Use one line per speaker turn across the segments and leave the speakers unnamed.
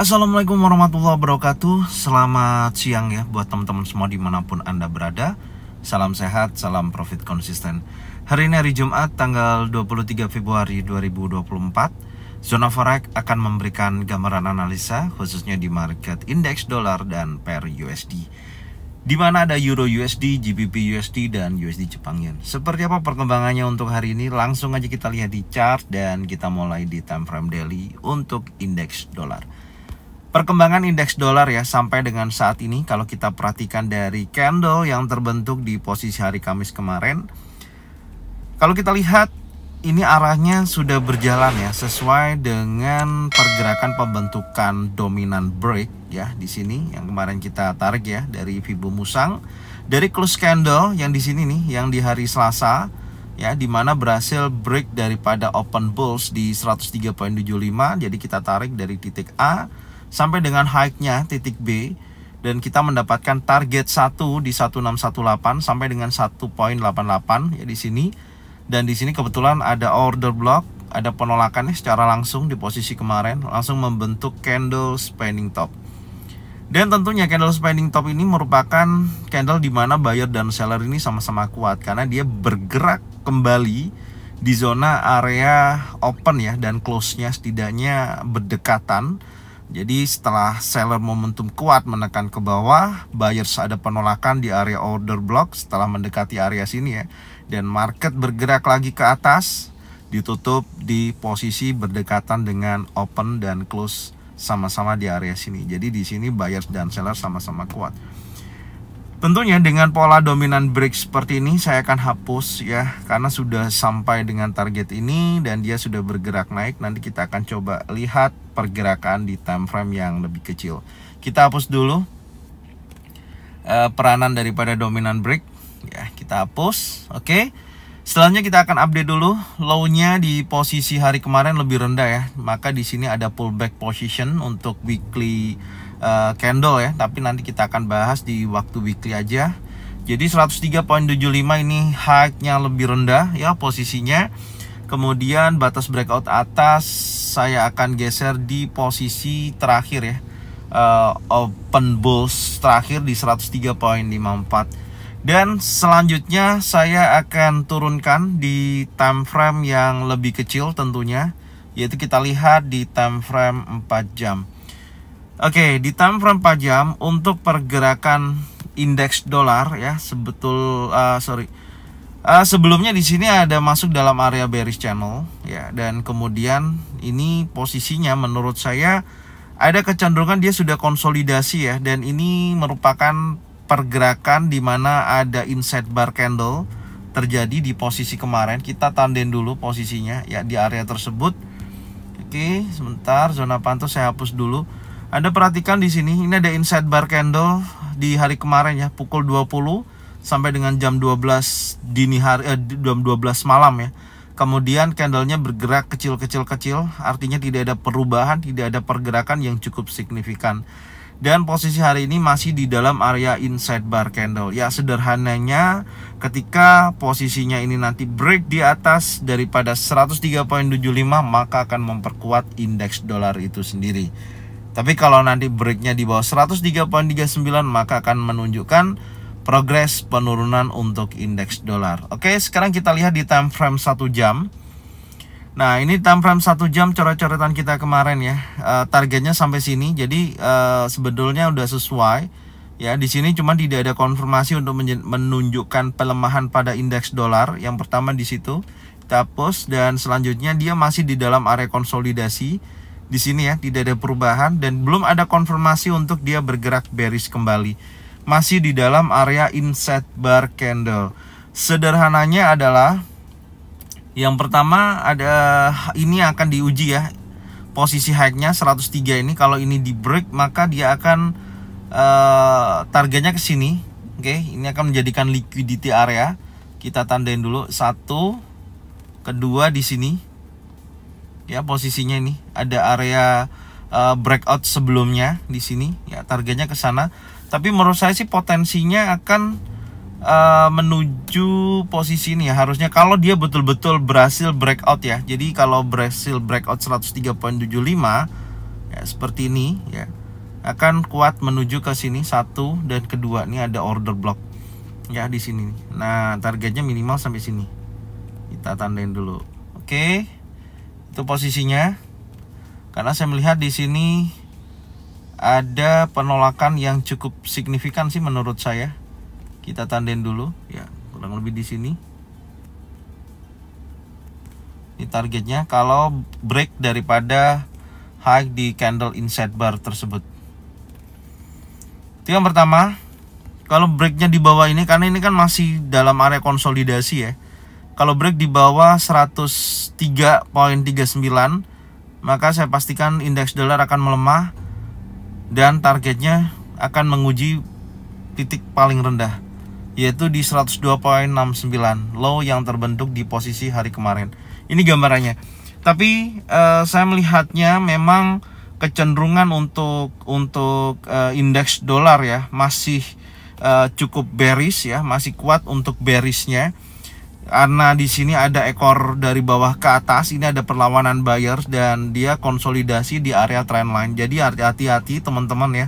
Assalamualaikum warahmatullahi wabarakatuh Selamat siang ya buat teman-teman semua dimanapun Anda berada Salam sehat, salam profit konsisten Hari ini hari Jumat tanggal 23 Februari 2024 Zona Forex akan memberikan gambaran analisa khususnya di market indeks dolar dan per USD di mana ada Euro USD, GBP USD, dan USD Jepang Yen. Seperti apa perkembangannya untuk hari ini? Langsung aja kita lihat di chart dan kita mulai di time frame daily untuk indeks dolar. Perkembangan indeks dolar ya sampai dengan saat ini kalau kita perhatikan dari candle yang terbentuk di posisi hari Kamis kemarin kalau kita lihat ini arahnya sudah berjalan ya sesuai dengan pergerakan pembentukan dominan break ya di sini yang kemarin kita tarik ya dari fibo Musang dari close candle yang di sini nih yang di hari Selasa ya di mana berhasil break daripada open bulls di 103.75 jadi kita tarik dari titik A sampai dengan high-nya titik B dan kita mendapatkan target 1 di 1618 sampai dengan 1.88 ya di sini dan di sini kebetulan ada order block ada penolakannya secara langsung di posisi kemarin langsung membentuk candle spinning top dan tentunya candle spinning top ini merupakan candle di mana buyer dan seller ini sama-sama kuat karena dia bergerak kembali di zona area open ya dan close-nya setidaknya berdekatan jadi setelah seller momentum kuat menekan ke bawah, buyers ada penolakan di area order block setelah mendekati area sini ya. Dan market bergerak lagi ke atas, ditutup di posisi berdekatan dengan open dan close sama-sama di area sini. Jadi di sini buyers dan seller sama-sama kuat. Tentunya dengan pola dominan break seperti ini saya akan hapus ya karena sudah sampai dengan target ini dan dia sudah bergerak naik nanti kita akan coba lihat pergerakan di time frame yang lebih kecil. Kita hapus dulu uh, peranan daripada dominan break ya kita hapus oke. Okay. Selanjutnya kita akan update dulu low-nya di posisi hari kemarin lebih rendah ya maka di sini ada pullback position untuk weekly uh, candle ya tapi nanti kita akan bahas di waktu weekly aja jadi 103.75 ini high-nya lebih rendah ya posisinya kemudian batas breakout atas saya akan geser di posisi terakhir ya uh, open bulls terakhir di 103.54 dan selanjutnya saya akan turunkan di time frame yang lebih kecil tentunya Yaitu kita lihat di time frame 4 jam Oke, okay, di time frame 4 jam untuk pergerakan indeks dolar ya sebetul uh, sorry uh, sebelumnya di sini ada masuk dalam area bearish channel ya dan kemudian ini posisinya menurut saya ada kecenderungan dia sudah konsolidasi ya dan ini merupakan pergerakan di mana ada inside bar candle terjadi di posisi kemarin kita tanden dulu posisinya ya di area tersebut oke okay, sebentar zona pantau saya hapus dulu anda perhatikan di sini, ini ada inside bar candle di hari kemarin ya, pukul 20 sampai dengan jam 12 dini hari eh, jam 12 malam ya. Kemudian candlenya bergerak kecil-kecil-kecil, artinya tidak ada perubahan, tidak ada pergerakan yang cukup signifikan. Dan posisi hari ini masih di dalam area inside bar candle. Ya sederhananya ketika posisinya ini nanti break di atas daripada 103.75 maka akan memperkuat indeks dolar itu sendiri. Tapi kalau nanti breaknya di bawah 103.39 maka akan menunjukkan progres penurunan untuk indeks dolar. Oke, sekarang kita lihat di time frame 1 jam. Nah, ini time frame 1 jam coret-coretan kita kemarin ya. E, targetnya sampai sini. Jadi e, sebetulnya udah sesuai. Ya, di sini cuma tidak ada konfirmasi untuk menunjukkan pelemahan pada indeks dolar. Yang pertama di situ kita push dan selanjutnya dia masih di dalam area konsolidasi di sini ya tidak ada perubahan dan belum ada konfirmasi untuk dia bergerak bearish kembali masih di dalam area inset bar candle sederhananya adalah yang pertama ada ini akan diuji ya posisi high-nya 103 ini kalau ini di break maka dia akan uh, targetnya ke sini oke okay? ini akan menjadikan liquidity area kita tandain dulu satu kedua di sini ya posisinya ini ada area eh, breakout sebelumnya di sini ya targetnya ke sana tapi menurut saya sih potensinya akan uh, menuju posisi ini ya harusnya kalau dia betul-betul berhasil breakout ya jadi kalau berhasil breakout 103.75 ya seperti ini ya akan kuat menuju ke sini satu dan kedua ini ada order block ya di sini nah targetnya minimal sampai sini kita tandain dulu oke okay itu posisinya karena saya melihat di sini ada penolakan yang cukup signifikan sih menurut saya kita tandain dulu ya kurang lebih di sini ini targetnya kalau break daripada high di candle inside bar tersebut itu yang pertama kalau breaknya di bawah ini karena ini kan masih dalam area konsolidasi ya kalau break di bawah 103.39 maka saya pastikan indeks dolar akan melemah dan targetnya akan menguji titik paling rendah yaitu di 102.69 low yang terbentuk di posisi hari kemarin ini gambarannya tapi uh, saya melihatnya memang kecenderungan untuk untuk uh, indeks dolar ya masih uh, cukup bearish ya masih kuat untuk bearishnya karena di sini ada ekor dari bawah ke atas ini ada perlawanan buyers dan dia konsolidasi di area trendline jadi hati-hati teman-teman ya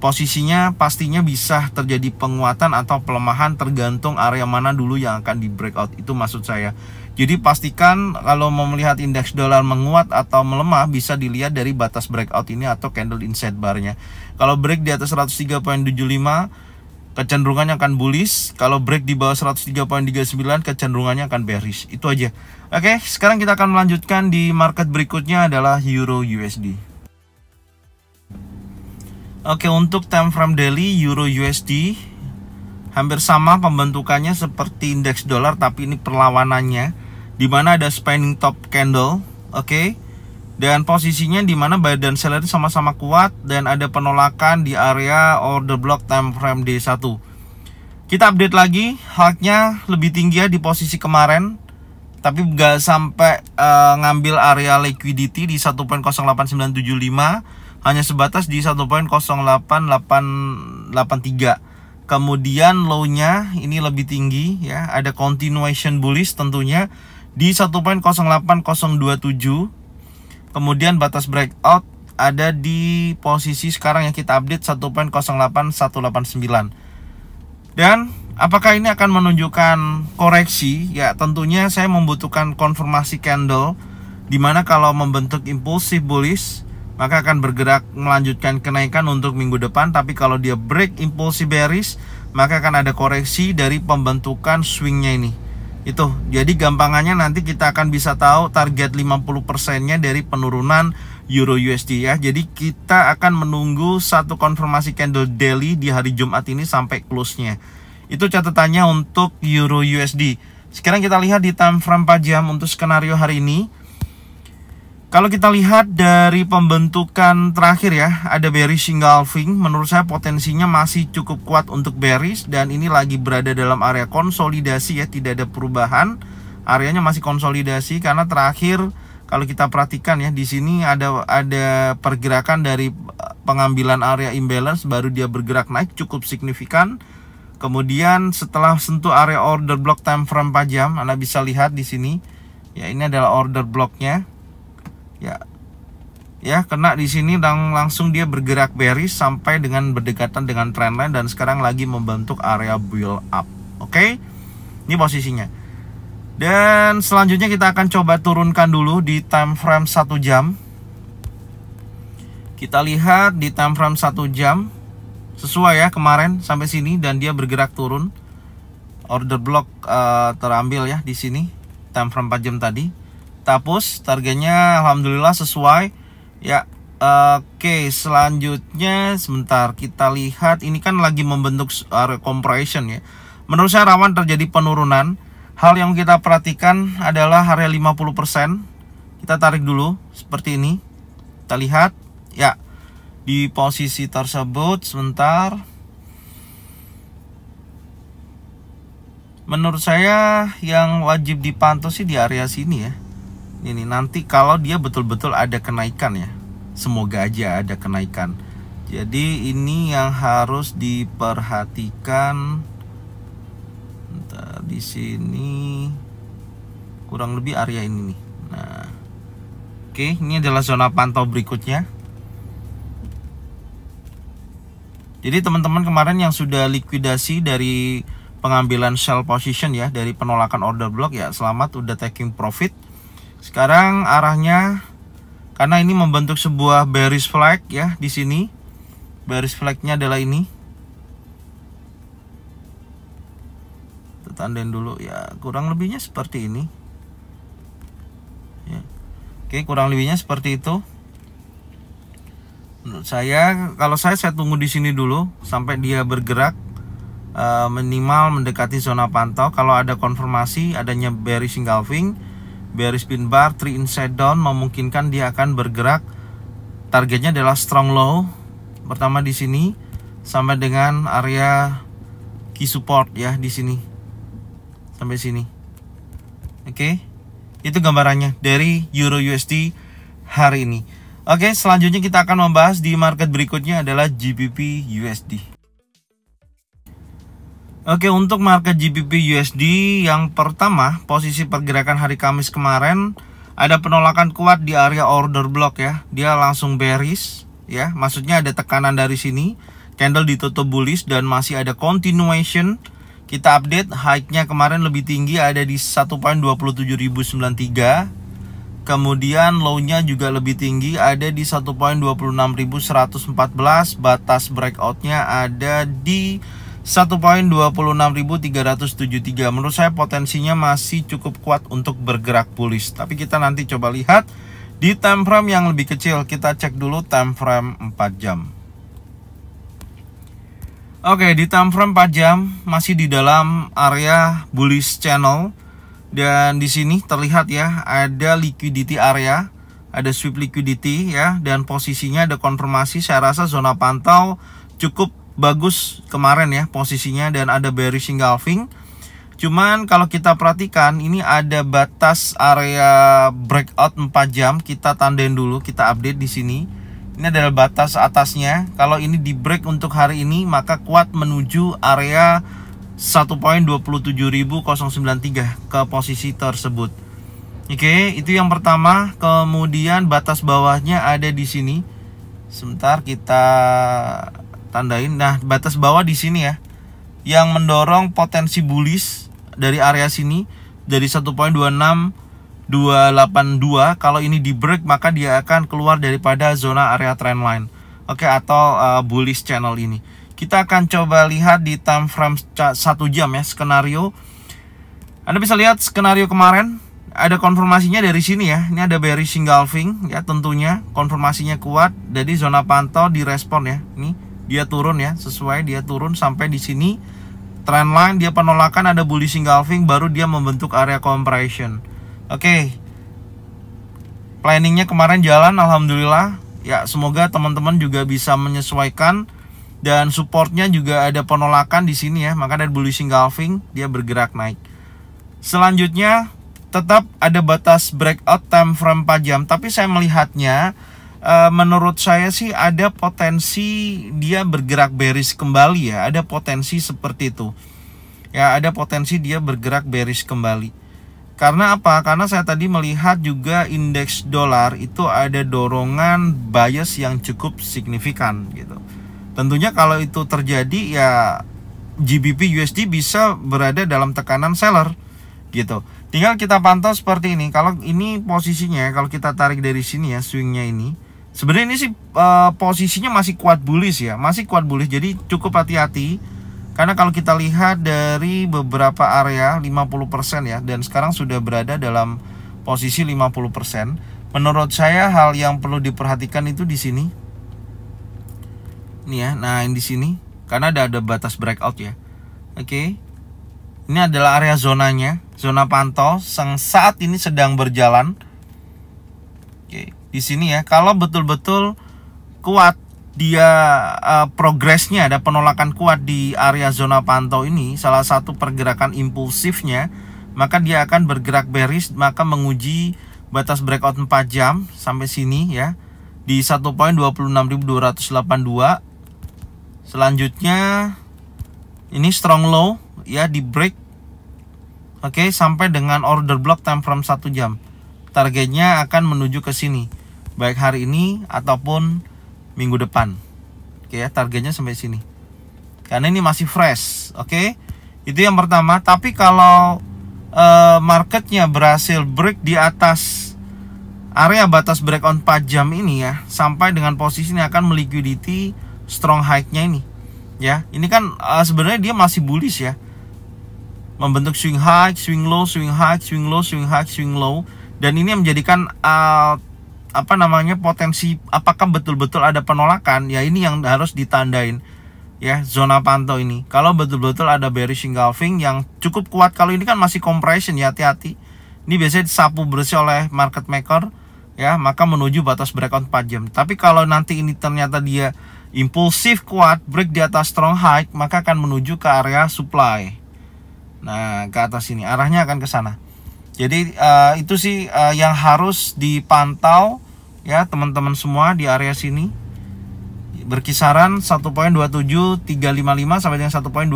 posisinya pastinya bisa terjadi penguatan atau pelemahan tergantung area mana dulu yang akan di breakout itu maksud saya jadi pastikan kalau mau melihat indeks dolar menguat atau melemah bisa dilihat dari batas breakout ini atau candle inside barnya kalau break di atas 103.75 kecenderungannya akan bullish. Kalau break di bawah 103.39 kecenderungannya akan bearish. Itu aja. Oke, sekarang kita akan melanjutkan di market berikutnya adalah Euro USD. Oke, untuk time frame daily Euro USD hampir sama pembentukannya seperti indeks dolar tapi ini perlawanannya di mana ada spinning top candle, oke dan posisinya di mana buy dan sell itu sama-sama kuat dan ada penolakan di area order block time frame D1. Kita update lagi, haknya lebih tinggi ya di posisi kemarin tapi nggak sampai uh, ngambil area liquidity di 1.08975 hanya sebatas di 1.08883 kemudian low-nya ini lebih tinggi ya ada continuation bullish tentunya di 1.08027 Kemudian batas breakout ada di posisi sekarang yang kita update 1.08189. Dan apakah ini akan menunjukkan koreksi? Ya, tentunya saya membutuhkan konfirmasi candle di mana kalau membentuk impulsif bullish maka akan bergerak melanjutkan kenaikan untuk minggu depan tapi kalau dia break impulsif bearish maka akan ada koreksi dari pembentukan swingnya ini itu jadi gampangannya nanti kita akan bisa tahu target 50% nya dari penurunan euro USD ya jadi kita akan menunggu satu konfirmasi candle daily di hari Jumat ini sampai close nya itu catatannya untuk euro USD sekarang kita lihat di time frame 4 untuk skenario hari ini kalau kita lihat dari pembentukan terakhir ya, ada bearish engulfing. Menurut saya potensinya masih cukup kuat untuk bearish dan ini lagi berada dalam area konsolidasi ya, tidak ada perubahan. Areanya masih konsolidasi karena terakhir kalau kita perhatikan ya di sini ada ada pergerakan dari eh, pengambilan area imbalance baru dia bergerak naik cukup signifikan. Kemudian setelah sentuh area order block time frame 4 jam, Anda bisa lihat di sini. Ya, ini adalah order blocknya ya ya kena di sini dan langsung dia bergerak bearish sampai dengan berdekatan dengan trendline dan sekarang lagi membentuk area build up oke okay? ini posisinya dan selanjutnya kita akan coba turunkan dulu di time frame 1 jam kita lihat di time frame 1 jam sesuai ya kemarin sampai sini dan dia bergerak turun order block uh, terambil ya di sini time frame 4 jam tadi Tapus, targetnya alhamdulillah sesuai. Ya, eh, Oke, okay, selanjutnya sebentar kita lihat ini kan lagi membentuk area eh, compression ya. Menurut saya rawan terjadi penurunan. Hal yang kita perhatikan adalah area 50%. Kita tarik dulu seperti ini. Kita lihat ya di posisi tersebut sebentar. Menurut saya yang wajib dipantau sih di area sini ya ini nanti kalau dia betul-betul ada kenaikan ya semoga aja ada kenaikan jadi ini yang harus diperhatikan Entah, di sini kurang lebih area ini nih nah oke ini adalah zona pantau berikutnya jadi teman-teman kemarin yang sudah likuidasi dari pengambilan sell position ya dari penolakan order block ya selamat udah taking profit sekarang arahnya karena ini membentuk sebuah bearish flag ya di sini. Bearish flagnya adalah ini. Tandain dulu ya, kurang lebihnya seperti ini. Ya. Oke, kurang lebihnya seperti itu. Menurut saya kalau saya saya tunggu di sini dulu sampai dia bergerak eh, minimal mendekati zona pantau. Kalau ada konfirmasi adanya bearish engulfing bearish pin bar 3 inside down memungkinkan dia akan bergerak targetnya adalah strong low pertama di sini sampai dengan area key support ya di sini sampai sini oke okay. itu gambarannya dari euro USD hari ini oke okay, selanjutnya kita akan membahas di market berikutnya adalah GBP USD Oke, untuk market GBP USD yang pertama, posisi pergerakan hari Kamis kemarin ada penolakan kuat di area order block ya. Dia langsung bearish ya. Maksudnya ada tekanan dari sini. Candle ditutup bullish dan masih ada continuation. Kita update high-nya kemarin lebih tinggi ada di 1.27093. Kemudian low-nya juga lebih tinggi ada di 1.26114. Batas breakout-nya ada di satu poin tiga. menurut saya potensinya masih cukup kuat untuk bergerak bullish tapi kita nanti coba lihat di time frame yang lebih kecil kita cek dulu time frame 4 jam Oke di time frame 4 jam masih di dalam area bullish channel dan di sini terlihat ya ada liquidity area ada sweep liquidity ya dan posisinya ada konfirmasi saya rasa zona pantau cukup bagus kemarin ya posisinya dan ada bearish engulfing. Cuman kalau kita perhatikan ini ada batas area breakout 4 jam, kita tandain dulu, kita update di sini. Ini adalah batas atasnya. Kalau ini di break untuk hari ini maka kuat menuju area 1.27093 ke posisi tersebut. Oke, itu yang pertama. Kemudian batas bawahnya ada di sini. Sebentar kita tandain nah batas bawah di sini ya yang mendorong potensi bullish dari area sini dari 1.26282 kalau ini di break maka dia akan keluar daripada zona area trendline oke okay, atau uh, bullish channel ini kita akan coba lihat di time frame satu jam ya skenario anda bisa lihat skenario kemarin ada konfirmasinya dari sini ya ini ada bearish engulfing ya tentunya konfirmasinya kuat jadi zona pantau direspon ya ini dia turun ya sesuai dia turun sampai di sini trendline dia penolakan ada bullish engulfing baru dia membentuk area compression oke okay. planningnya kemarin jalan alhamdulillah ya semoga teman-teman juga bisa menyesuaikan dan supportnya juga ada penolakan di sini ya maka ada bullish engulfing dia bergerak naik selanjutnya tetap ada batas breakout time frame 4 jam tapi saya melihatnya Eh, menurut saya sih ada potensi dia bergerak bearish kembali ya. Ada potensi seperti itu. Ya, ada potensi dia bergerak bearish kembali. Karena apa? Karena saya tadi melihat juga indeks dolar itu ada dorongan bias yang cukup signifikan gitu. Tentunya kalau itu terjadi ya GBP USD bisa berada dalam tekanan seller gitu. Tinggal kita pantau seperti ini. Kalau ini posisinya, kalau kita tarik dari sini ya swingnya ini, Sebenarnya ini sih uh, posisinya masih kuat bullish ya, masih kuat bullish. Jadi cukup hati-hati karena kalau kita lihat dari beberapa area 50% ya dan sekarang sudah berada dalam posisi 50%. Menurut saya hal yang perlu diperhatikan itu di sini. Ini ya, nah ini di sini karena ada ada batas breakout ya. Oke. Okay. Ini adalah area zonanya, zona pantau Sang saat ini sedang berjalan. Oke. Okay di sini ya. Kalau betul-betul kuat dia uh, progresnya ada penolakan kuat di area zona pantau ini, salah satu pergerakan impulsifnya, maka dia akan bergerak bearish, maka menguji batas breakout 4 jam sampai sini ya di 1.26282. Selanjutnya ini strong low ya di break Oke, sampai dengan order block time frame 1 jam. Targetnya akan menuju ke sini baik hari ini ataupun minggu depan. Oke ya, targetnya sampai sini. Karena ini masih fresh, oke? Itu yang pertama, tapi kalau e, marketnya berhasil break di atas area batas break on 4 jam ini ya, sampai dengan posisi ini akan meliquidity strong high-nya ini. Ya, ini kan uh, sebenarnya dia masih bullish ya. Membentuk swing high, swing low, swing high, swing low, swing high, swing low dan ini menjadikan uh, apa namanya potensi apakah betul-betul ada penolakan ya ini yang harus ditandain ya zona pantau ini kalau betul-betul ada bearish engulfing yang cukup kuat kalau ini kan masih compression ya hati-hati ini biasanya disapu bersih oleh market maker ya maka menuju batas breakout 4 jam tapi kalau nanti ini ternyata dia impulsif kuat break di atas strong high maka akan menuju ke area supply nah ke atas ini arahnya akan ke sana jadi uh, itu sih uh, yang harus dipantau ya teman-teman semua di area sini berkisaran 1.27355 sampai dengan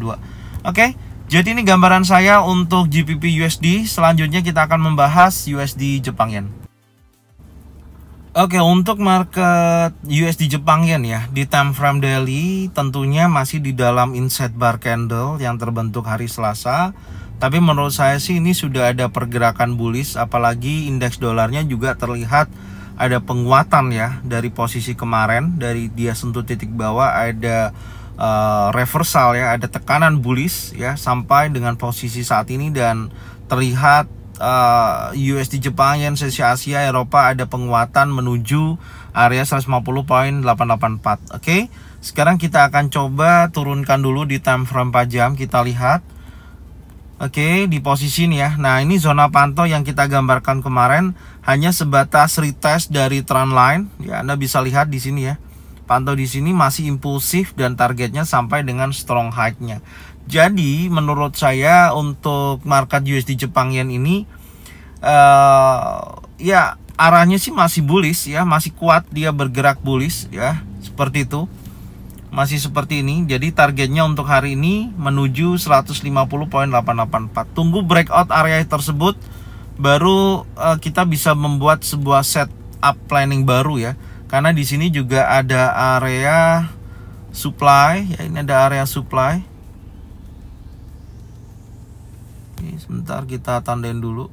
dua. Oke, jadi ini gambaran saya untuk GBP USD. Selanjutnya kita akan membahas USD Jepang Yen. Oke, untuk market USD Jepang yen ya, di time frame daily tentunya masih di dalam inset bar candle yang terbentuk hari Selasa. Tapi menurut saya sih ini sudah ada pergerakan bullish apalagi indeks dolarnya juga terlihat ada penguatan ya dari posisi kemarin dari dia sentuh titik bawah ada uh, reversal ya, ada tekanan bullish ya sampai dengan posisi saat ini dan terlihat uh, eh, USD Jepang yang sesi Asia Eropa ada penguatan menuju area 150 poin 884. oke okay? sekarang kita akan coba turunkan dulu di time frame 4 jam kita lihat oke okay, di posisi ini ya nah ini zona pantau yang kita gambarkan kemarin hanya sebatas retest dari trendline ya Anda bisa lihat di sini ya Pantau di sini masih impulsif dan targetnya sampai dengan strong high-nya. Jadi menurut saya untuk market USD Jepang Yen ini uh, ya arahnya sih masih bullish ya, masih kuat dia bergerak bullish ya, seperti itu. Masih seperti ini. Jadi targetnya untuk hari ini menuju 150.884. Tunggu breakout area tersebut baru uh, kita bisa membuat sebuah set up planning baru ya karena di sini juga ada area supply ya ini ada area supply ini sebentar kita tandain dulu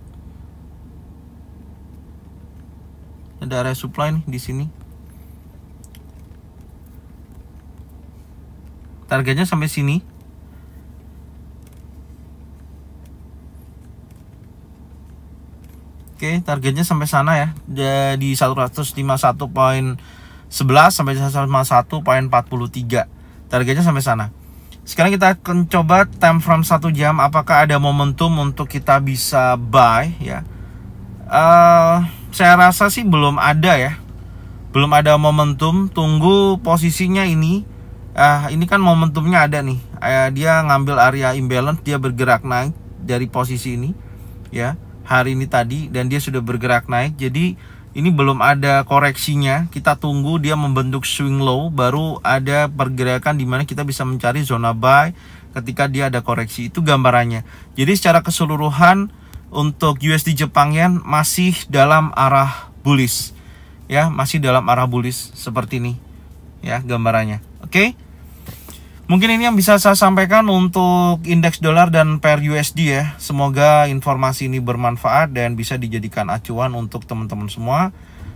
ada area supply nih di sini targetnya sampai sini Oke, targetnya sampai sana ya. Jadi 151.11 sampai 151.43. Targetnya sampai sana. Sekarang kita akan coba time frame 1 jam apakah ada momentum untuk kita bisa buy ya. Uh, saya rasa sih belum ada ya. Belum ada momentum, tunggu posisinya ini. Uh, ini kan momentumnya ada nih. Uh, dia ngambil area imbalance, dia bergerak naik dari posisi ini ya hari ini tadi dan dia sudah bergerak naik jadi ini belum ada koreksinya kita tunggu dia membentuk swing low baru ada pergerakan dimana kita bisa mencari zona buy ketika dia ada koreksi itu gambarannya jadi secara keseluruhan untuk USD Jepang Yen masih dalam arah bullish ya masih dalam arah bullish seperti ini ya gambarannya oke okay? Mungkin ini yang bisa saya sampaikan untuk indeks dolar dan per USD ya. Semoga informasi ini bermanfaat dan bisa dijadikan acuan untuk teman-teman semua.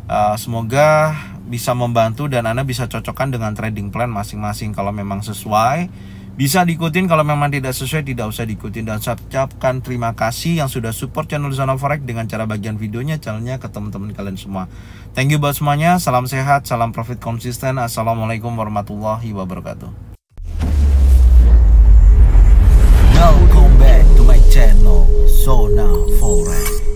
Eh, semoga bisa membantu dan Anda bisa cocokkan dengan trading plan masing-masing kalau memang sesuai. Bisa diikutin kalau memang tidak sesuai tidak usah diikutin dan saya ucapkan terima kasih yang sudah support channel Zona Forex dengan cara bagian videonya channelnya ke teman-teman kalian semua. Thank you buat semuanya, salam sehat, salam profit konsisten, assalamualaikum warahmatullahi wabarakatuh. Techno, Sonar, Forest.